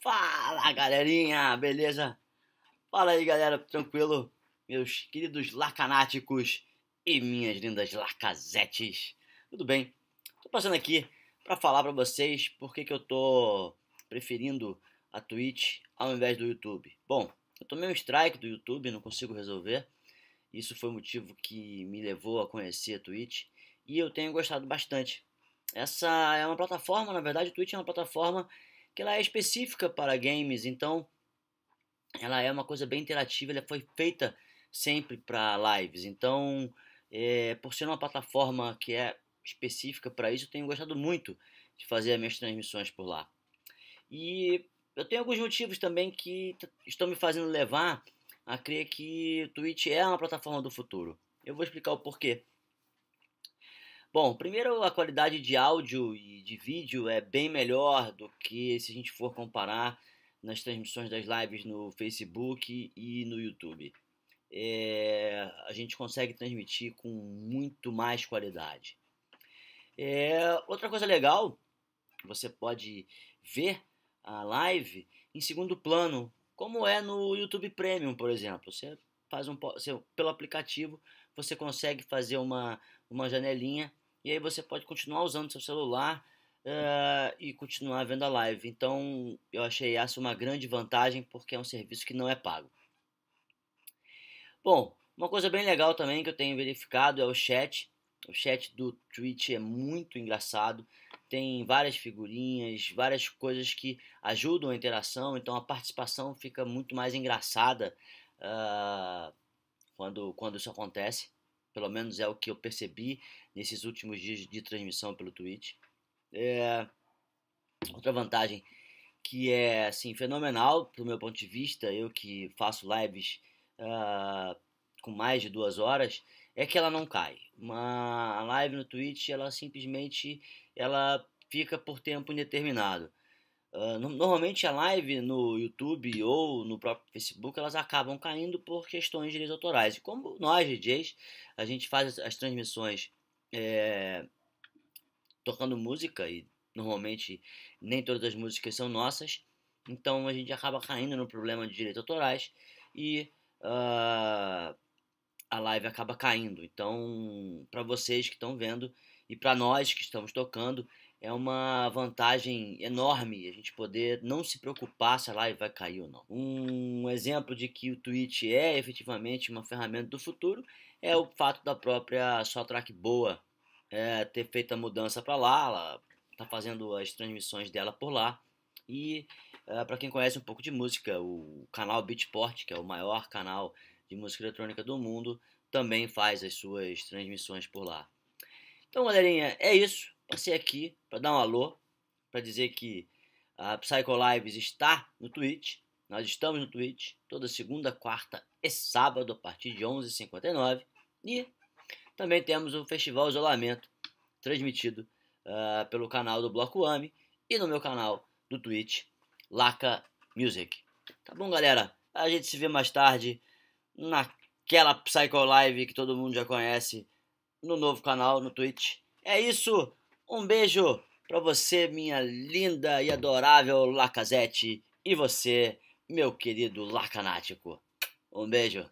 Fala galerinha, beleza? Fala aí galera, tranquilo? Meus queridos lacanáticos e minhas lindas lacazetes. Tudo bem? Tô passando aqui para falar para vocês por que, que eu tô preferindo a Twitch ao invés do YouTube. Bom, eu tomei um strike do YouTube, não consigo resolver. Isso foi o motivo que me levou a conhecer a Twitch e eu tenho gostado bastante. Essa é uma plataforma, na verdade, a Twitch é uma plataforma que ela é específica para games, então ela é uma coisa bem interativa, ela foi feita sempre para lives. Então, é, por ser uma plataforma que é específica para isso, eu tenho gostado muito de fazer as minhas transmissões por lá. E eu tenho alguns motivos também que estão me fazendo levar a crer que o Twitch é uma plataforma do futuro. Eu vou explicar o porquê. Bom, primeiro a qualidade de áudio e de vídeo é bem melhor do que se a gente for comparar nas transmissões das lives no Facebook e no YouTube. É, a gente consegue transmitir com muito mais qualidade. É, outra coisa legal, você pode ver a live em segundo plano, como é no YouTube Premium, por exemplo. Você faz um você, pelo aplicativo, você consegue fazer uma, uma janelinha e aí você pode continuar usando seu celular uh, e continuar vendo a live. Então eu achei essa uma grande vantagem porque é um serviço que não é pago. Bom, uma coisa bem legal também que eu tenho verificado é o chat. O chat do Twitch é muito engraçado. Tem várias figurinhas, várias coisas que ajudam a interação, então a participação fica muito mais engraçada uh, quando, quando isso acontece. Pelo menos é o que eu percebi nesses últimos dias de transmissão pelo Twitch. É, outra vantagem que é assim fenomenal do meu ponto de vista, eu que faço lives uh, com mais de duas horas, é que ela não cai. Uma live no Twitch, ela simplesmente ela fica por tempo indeterminado. Uh, normalmente a live no YouTube ou no próprio Facebook elas acabam caindo por questões de direitos autorais. E como nós, DJs, a gente faz as, as transmissões é, tocando música e normalmente nem todas as músicas são nossas, então a gente acaba caindo no problema de direitos autorais e uh, a live acaba caindo. Então, para vocês que estão vendo e para nós que estamos tocando, é uma vantagem enorme a gente poder não se preocupar se a live vai cair ou não. Um exemplo de que o Twitch é efetivamente uma ferramenta do futuro é o fato da própria só track boa é, ter feito a mudança para lá, ela está fazendo as transmissões dela por lá. E é, para quem conhece um pouco de música, o canal Beatport, que é o maior canal de música eletrônica do mundo, também faz as suas transmissões por lá. Então, galerinha, é isso passei aqui para dar um alô, para dizer que a Psycho Lives está no Twitch. Nós estamos no Twitch toda segunda, quarta e sábado a partir de 11h59. E também temos o Festival Isolamento, transmitido uh, pelo canal do Bloco AMI e no meu canal do Twitch, Laca Music. Tá bom, galera? A gente se vê mais tarde naquela Psycho Live que todo mundo já conhece no novo canal, no Twitch. É isso! Um beijo para você, minha linda e adorável Lacazette, e você, meu querido Lacanático. Um beijo.